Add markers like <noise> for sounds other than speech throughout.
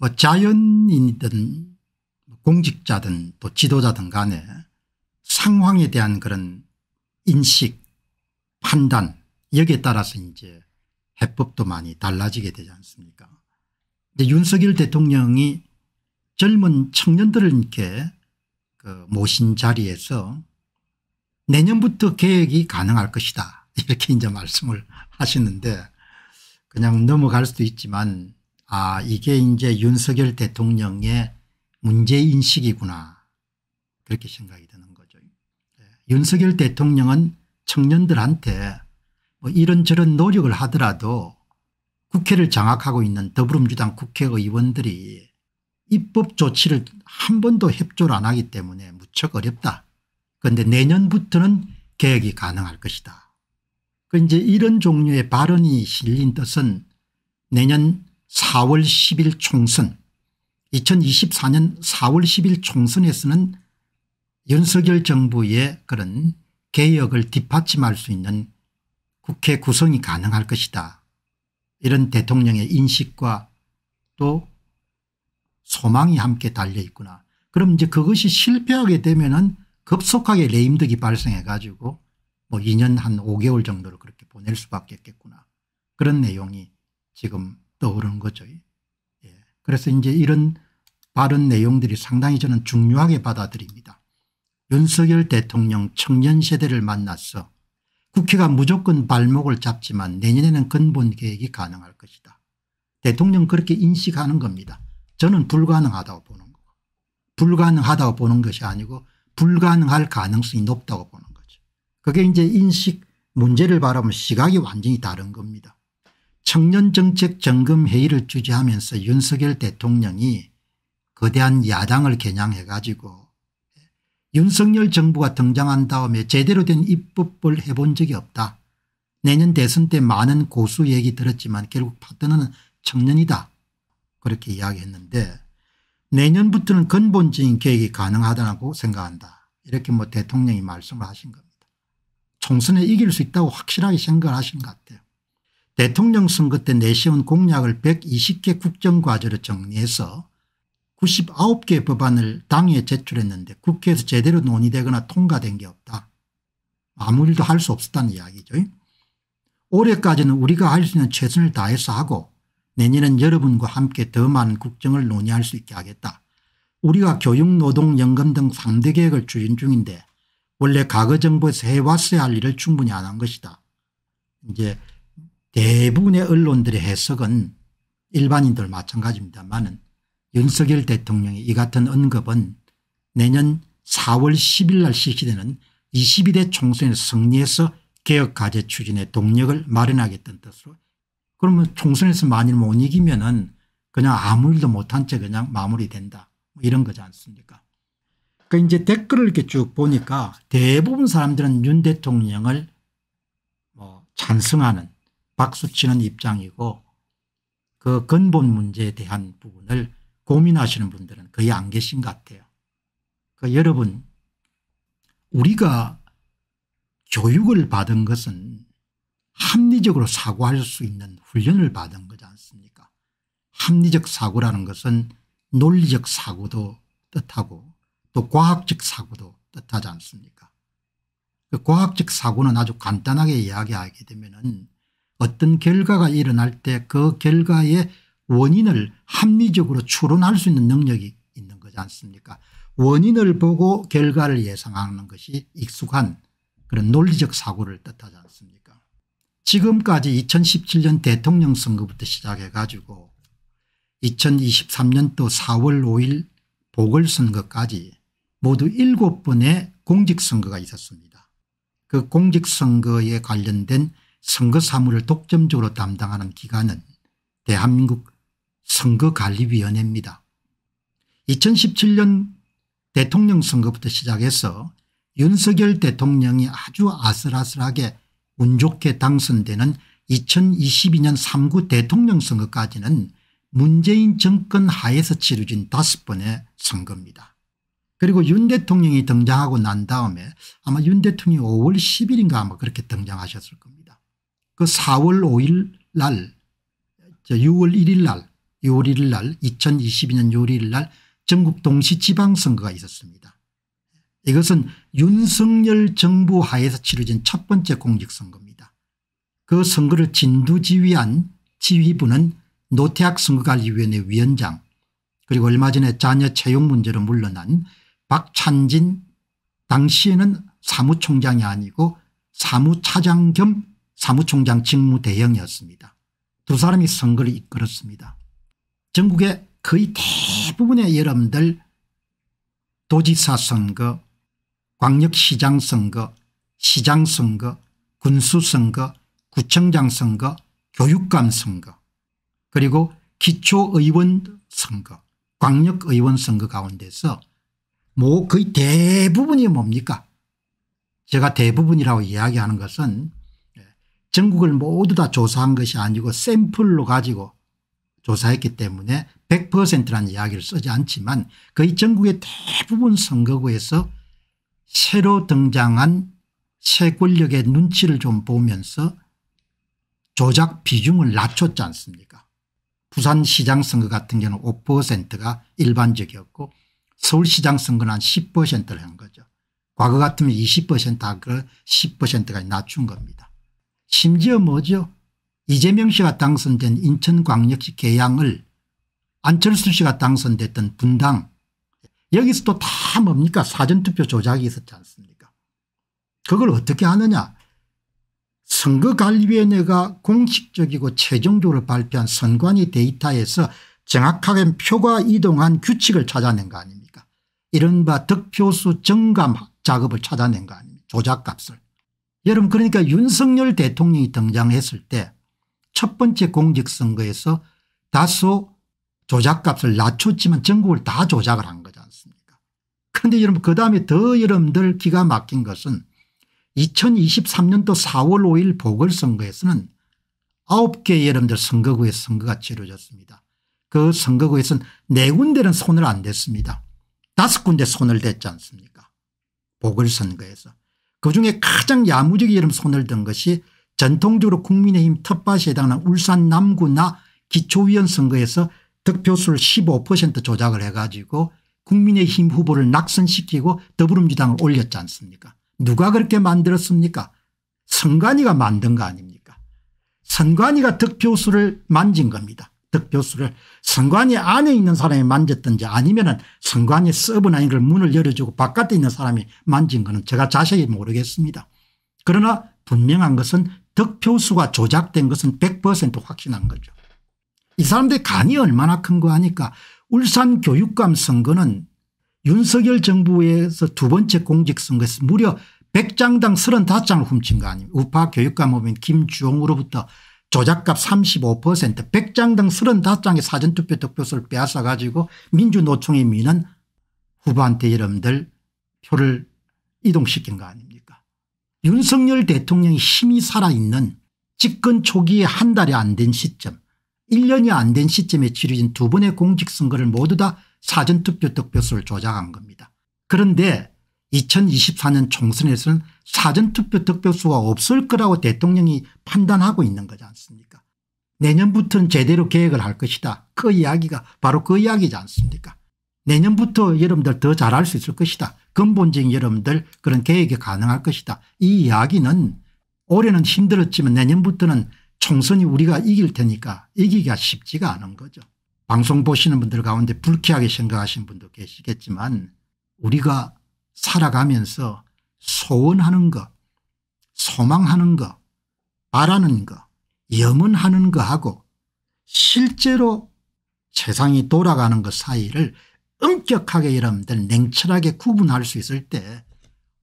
뭐 자연인이든 공직자든 또 지도자든 간에 상황에 대한 그런 인식 판단 여기에 따라서 이제 해법도 많이 달라지게 되지 않습니까 이제 윤석열 대통령이 젊은 청년들을 이렇게 그 모신 자리에서 내년부터 계획이 가능할 것이다 <laughs> 이렇게 이제 말씀을 하시는데 그냥 넘어갈 수도 있지만 아 이게 이제 윤석열 대통령의 문제인식이구나 그렇게 생각이 드는 거죠. 네. 윤석열 대통령은 청년들한테 뭐 이런저런 노력을 하더라도 국회를 장악하고 있는 더불어민주당 국회의원들이 입법 조치를 한 번도 협조를 안 하기 때문에 무척 어렵다. 그런데 내년부터는 계획이 가능할 것이다. 그 이제 이런 종류의 발언이 실린 뜻은 내년 4월 10일 총선 2024년 4월 10일 총선에서는 윤석열 정부의 그런 개혁을 뒷받침할 수 있는 국회 구성이 가능할 것이다. 이런 대통령의 인식과 또 소망이 함께 달려있구나. 그럼 이제 그것이 실패하게 되면은 급속하게 레임덕이 발생해 가지고 뭐 2년 한 5개월 정도를 그렇게 보낼 수밖에 없겠구나. 그런 내용이 지금 떠오르는 거죠. 예. 그래서 이제 이런 발언 내용들이 상당히 저는 중요하게 받아들입니다. 윤석열 대통령 청년 세대를 만났어 국회가 무조건 발목을 잡지만 내년에는 근본 계획이 가능할 것이다. 대통령 그렇게 인식하는 겁니다. 저는 불가능하다고 보는 거고 불가능하다고 보는 것이 아니고 불가능할 가능성이 높다고 보는 거죠. 그게 이제 인식 문제를 바라보면 시각이 완전히 다른 겁니다. 청년정책점검회의를 주재하면서 윤석열 대통령이 거대한 야당을 겨냥해 가지고 윤석열 정부가 등장한 다음에 제대로 된 입법을 해본 적이 없다. 내년 대선 때 많은 고수 얘기 들었지만 결국 파트너는 청년이다. 그렇게 이야기했는데 내년부터는 근본적인 계획이 가능하다고 생각한다. 이렇게 뭐 대통령이 말씀을 하신 겁니다. 총선에 이길 수 있다고 확실하게 생각을 하신 것 같아요. 대통령 선거 때 내세운 공약을 120개 국정과제로 정리해서 99개 법안을 당에 제출했는데 국회에서 제대로 논의되거나 통과된 게 없다. 아무 일도 할 수 없었다는 이야기죠. 올해까지는 우리가 할 수 있는 최선을 다해서 하고 내년엔 여러분과 함께 더 많은 국정을 논의할 수 있게 하겠다. 우리가 교육 노동 연금 등상대 계획을 추진 중인데 원래 과거 정부에서 해왔어야 할 일을 충분히 안 한 것이다. 이제 대부분의 언론들의 해석은 일반인들 마찬가지입니다만 윤석열 대통령의 이 같은 언급은 내년 4월 10일 날 실시되는 22대 총선에 승리해서 개혁과제 추진에 동력을 마련하겠다는 뜻으로 그러면 총선에서 만일 못 이기면 은 그냥 아무 일도 못한 채 그냥 마무리된다 뭐 이런 거지 않습니까 그러니까 이제 댓글을 이렇게 쭉 보니까 대부분 사람들은 윤 대통령을 뭐 찬성하는 박수치는 입장이고 그 근본 문제에 대한 부분을 고민하시는 분들은 거의 안 계신 것 같아요. 그 여러분 우리가 교육을 받은 것은 합리적으로 사고할 수 있는 훈련을 받은 거지 않습니까 합리적 사고라는 것은 논리적 사고도 뜻하고 또 과학적 사고도 뜻하지 않습니까 그 과학적 사고는 아주 간단하게 이야기하게 되면 은 어떤 결과가 일어날 때 그 결과의 원인을 합리적으로 추론할 수 있는 능력이 있는 거지 않습니까 원인을 보고 결과를 예상하는 것이 익숙한 그런 논리적 사고를 뜻하지 않습니까 지금까지 2017년 대통령 선거부터 시작해 가지고 2023년도 4월 5일 보궐선거까지 모두 7번의 공직선거가 있었습니다. 그 공직선거에 관련된 선거 사무를 독점적으로 담당하는 기관은 대한민국 선거관리위원회입니다. 2017년 대통령 선거부터 시작해서 윤석열 대통령이 아주 아슬아슬하게 운 좋게 당선되는 2022년 3구 대통령 선거까지는 문재인 정권 하에서 치루진 다섯 번의 선거입니다. 그리고 윤 대통령이 등장하고 난 다음에 아마 윤 대통령이 5월 10일인가 아마 그렇게 등장하셨을 겁니다. 그 4월 5일 날 6월 1일 날 6월 1일 날 2022년 6월 1일 날 전국 동시지방선거가 있었습니다. 이것은 윤석열 정부 하에서 치러진 첫 번째 공직선거입니다. 그 선거를 진두지휘한 지휘부는 노태학 선거관리위원회 위원장 그리고 얼마 전에 자녀 채용 문제로 물러난 박찬진 당시에는 사무총장이 아니고 사무차장 겸 사무총장 직무 대행이었습니다. 두 사람이 선거를 이끌었습니다. 전국의 거의 대부분의 여러분들 도지사 선거, 광역시장 선거, 시장 선거, 군수 선거, 구청장 선거, 교육감 선거 그리고 기초의원 선거, 광역의원 선거 가운데서 뭐 거의 대부분이 뭡니까 제가 대부분이라고 이야기하는 것은 전국을 모두 다 조사한 것이 아니고 샘플로 가지고 조사했기 때문에 100%라는 이야기를 쓰지 않지만 거의 전국의 대부분 선거구에서 새로 등장한 새 권력의 눈치를 좀 보면서 조작 비중을 낮췄지 않습니까 부산시장 선거 같은 경우는 5%가 일반적이었고 서울시장 선거는 한 10%를 한 거죠. 과거 같으면 20%를 10%까지 낮춘 겁니다. 심지어 뭐죠 이재명 씨가 당선된 인천광역시 계양을 안철수 씨가 당선됐던 분당 여기서 또다 뭡니까 사전투표 조작이 있었지 않습니까 그걸 어떻게 하느냐 선거관리위원회가 공식적이고 최종적으로 발표한 선관위 데이터에서 정확하게 표가 이동한 규칙을 찾아낸 거 아닙니까 이른바 득표수 정감 작업을 찾아낸 거 아닙니까 조작값을 여러분 그러니까 윤석열 대통령이 등장했을 때 첫 번째 공직선거에서 다소 조작값을 낮췄지만 전국을 다 조작을 한 거지 않습니까 그런데 여러분 그다음에 더 여러분들 기가 막힌 것은 2023년도 4월 5일 보궐선거에서는 9개 여러분들 선거구에 선거가 치러졌습니다. 그 선거구에서는 4군데는 손을 안 댔습니다. 5군데 손을 댔지 않습니까 보궐선거에서. 그중에 가장 야무지게 이름 손을 든 것이 전통적으로 국민의힘 텃밭에 해당하는 울산 남구나 기초위원 선거에서 득표수를 15% 조작을 해가지고 국민의힘 후보를 낙선시키고 더불어민주당을 올렸지 않습니까 누가 그렇게 만들었습니까 선관위가 만든 거 아닙니까 선관위가 득표수를 만진 겁니다 덕표수를 선관위 안에 있는 사람이 만졌든지 아니면은 선관위 서브나 인걸 문을 열어주고 바깥에 있는 사람이 만진 거는 제가 자세히 모르겠습니다. 그러나 분명한 것은 득표수가 조작된 것은 100% 확신한 거죠. 이 사람들의 간이 얼마나 큰 거하니까 울산 교육감 선거는 윤석열 정부에서 두 번째 공직선거에서 무려 100장당 35장을 훔친 거 아닙니까 우파 교육감 보면 김주홍으로부터 조작값 35% 100장당 35장의 사전투표 득표수를 빼앗아 가지고 민주노총의 민은 후보한테 여러분들 표를 이동시킨 거 아닙니까 윤석열 대통령이 힘이 살아있는 집권 초기에 한 달이 안 된 시점 1년이 안 된 시점에 치러진 두 번의 공직선거를 모두 다 사전투표 득표수를 조작한 겁니다. 그런데 2024년 총선에서는 사전투표 득표수가 없을 거라고 대통령이 판단하고 있는 거지 않습니까 내년부터는 제대로 계획을 할 것이다. 그 이야기가 바로 그 이야기지 않습니까 내년부터 여러분들 더 잘할 수 있을 것이다. 근본적인 여러분들 그런 계획이 가능할 것이다. 이 이야기는 올해는 힘들었지만 내년부터는 총선이 우리가 이길 테니까 이기기가 쉽지가 않은 거죠. 방송 보시는 분들 가운데 불쾌하게 생각하시는 분도 계시겠지만 우리가 살아가면서 소원하는 것, 소망하는 것, 바라는 것, 염원하는 것하고 실제로 세상이 돌아가는 것 사이를 엄격하게 여러분들 냉철하게 구분할 수 있을 때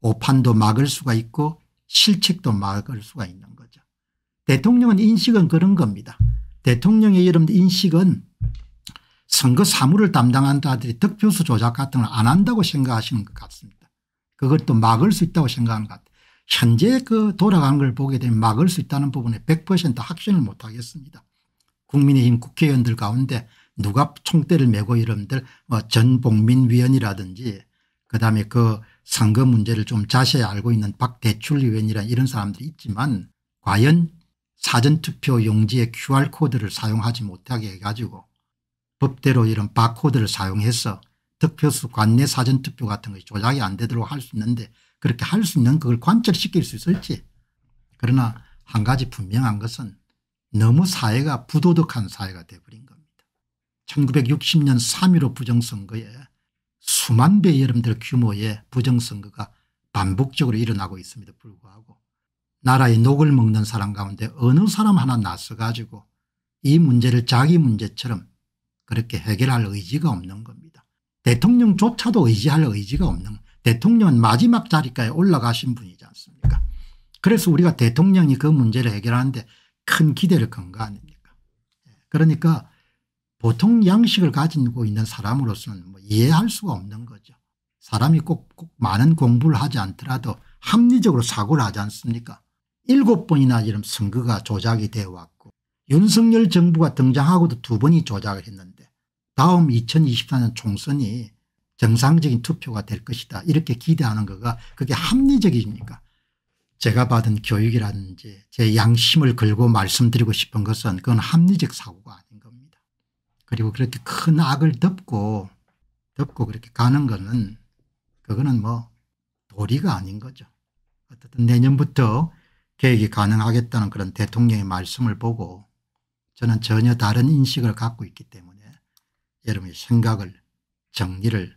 오판도 막을 수가 있고 실책도 막을 수가 있는 거죠. 대통령은 인식은 그런 겁니다. 대통령의 여러분들 인식은 선거 사무를 담당한 자들이 득표수 조작 같은 걸 안 한다고 생각하시는 것 같습니다. 그걸 또 막을 수 있다고 생각하는 것 같아요. 현재 그 돌아간 걸 보게 되면 막을 수 있다는 부분에 100% 확신을 못하겠습니다. 국민의힘 국회의원들 가운데 누가 총대를 메고 이름들 뭐 전복민 위원이라든지 그다음에 그 선거 문제를 좀 자세히 알고 있는 박대출 위원이란 이런 사람들이 있지만 과연 사전투표 용지의 QR코드를 사용하지 못하게 해가지고 법대로 이런 바코드를 사용해서 득표수 관내 사전투표 같은 것이 조작이 안 되도록 할 수 있는데 그렇게 할 수 있는 그걸 관철시킬 수 있을지 그러나 한 가지 분명한 것은 너무 사회가 부도덕한 사회가 돼버린 겁니다. 1960년 3.15 부정선거에 수만 배 여러분들 규모의 부정선거가 반복적으로 일어나고 있습니다 불구하고 나라의 녹을 먹는 사람 가운데 어느 사람 하나 나서 가지고 이 문제를 자기 문제처럼 그렇게 해결할 의지가 없는 겁니다. 대통령조차도 의지할 의지가 없는 대통령은 마지막 자리까지 올라가신 분이지 않습니까 그래서 우리가 대통령이 그 문제를 해결하는데 큰 기대를 건 거 아닙니까 예, 그러니까 보통 양식을 가지고 있는 사람으로서는 뭐 이해할 수가 없는 거죠. 사람이 꼭, 꼭 많은 공부를 하지 않더라도 합리적으로 사고를 하지 않습니까 일곱 번이나 이런 선거가 조작이 되어 왔고 윤석열 정부가 등장하고도 두 번이 조작을 했는데 다음 2024년 총선이 정상적인 투표가 될 것이다 이렇게 기대하는 거가 그게 합리적입니까 제가 받은 교육이라든지 제 양심을 걸고 말씀드리고 싶은 것은 그건 합리적 사고가 아닌 겁니다. 그리고 그렇게 큰 악을 덮고 덮고 그렇게 가는 거는 그거는 뭐 도리가 아닌 거죠. 어쨌든 내년부터 계획이 가능하겠다는 그런 대통령의 말씀을 보고 저는 전혀 다른 인식을 갖고 있기 때문에 여러분의 생각을 정리를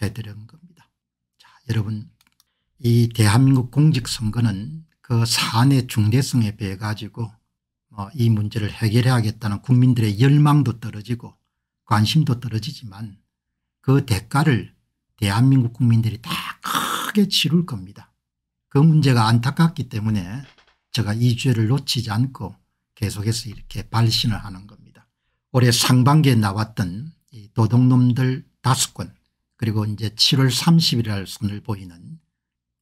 해드린 겁니다. 자, 여러분 이 대한민국 공직선거는 그 사안의 중대성에 비해 가지고 뭐이 문제를 해결해야겠다는 국민들의 열망도 떨어지고 관심도 떨어지지만 그 대가를 대한민국 국민들이 다 크게 치룰 겁니다. 그 문제가 안타깝기 때문에 제가 이 기회를 놓치지 않고 계속해서 이렇게 발신을 하는 겁니다. 올해 상반기에 나왔던 이 도둑놈들 다섯 건 그리고 이제 7월 30일 날손을 보이는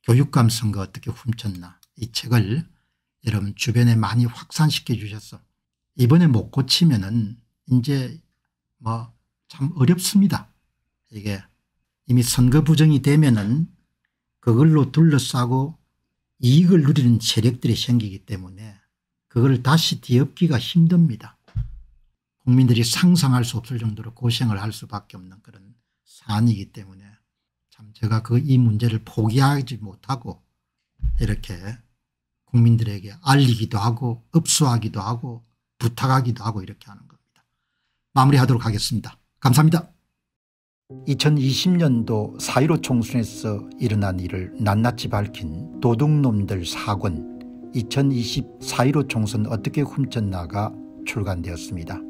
교육감 선거 어떻게 훔쳤나 이 책을 여러분 주변에 많이 확산시켜 주셔서 이번에 못 고치면 은 이제 뭐 참 어렵습니다. 이게 이미 선거 부정이 되면 은 그걸로 둘러싸고 이익을 누리는 세력들이 생기기 때문에 그걸 다시 뒤엎기가 힘듭니다. 국민들이 상상할 수 없을 정도로 고생을 할 수밖에 없는 그런 사안이기 때문에 참 제가 그 이 문제를 포기하지 못하고 이렇게 국민들에게 알리기도 하고 읍수하기도 하고 부탁하기도 하고 이렇게 하는 겁니다. 마무리하도록 하겠습니다. 감사합니다. 2020년도 4.15 총선에서 일어난 일을 낱낱이 밝힌 도둑놈들 사권2020 4.15 총선 어떻게 훔쳤나가 출간되었습니다.